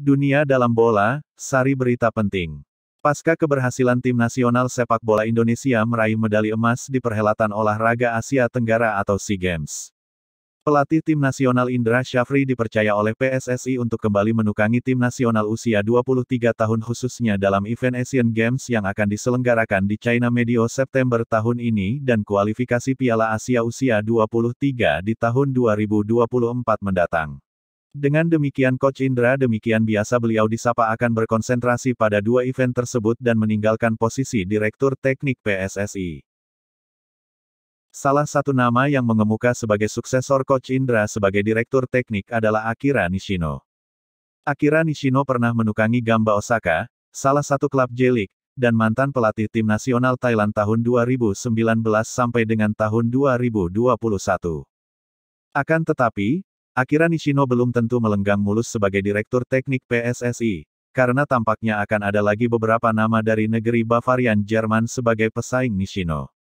Dunia dalam bola, sari berita penting. Pasca keberhasilan tim nasional sepak bola Indonesia meraih medali emas di perhelatan olahraga Asia Tenggara atau SEA Games. Pelatih tim nasional Indra Syafri dipercaya oleh PSSI untuk kembali menukangi tim nasional usia 23 tahun khususnya dalam event Asian Games yang akan diselenggarakan di China Medio September tahun ini dan kualifikasi Piala Asia usia 23 di tahun 2024 mendatang. Dengan demikian Coach Indra demikian biasa beliau disapa akan berkonsentrasi pada dua event tersebut dan meninggalkan posisi Direktur Teknik PSSI. Salah satu nama yang mengemuka sebagai suksesor Coach Indra sebagai Direktur Teknik adalah Akira Nishino. Akira Nishino pernah menukangi Gamba Osaka, salah satu klub jelik, dan mantan pelatih tim nasional Thailand tahun 2019 sampai dengan tahun 2021. Akan tetapi, Akira Nishino belum tentu melenggang mulus sebagai direktur teknik PSSI, karena tampaknya akan ada lagi beberapa nama dari negeri Bavarian Jerman sebagai pesaing Nishino.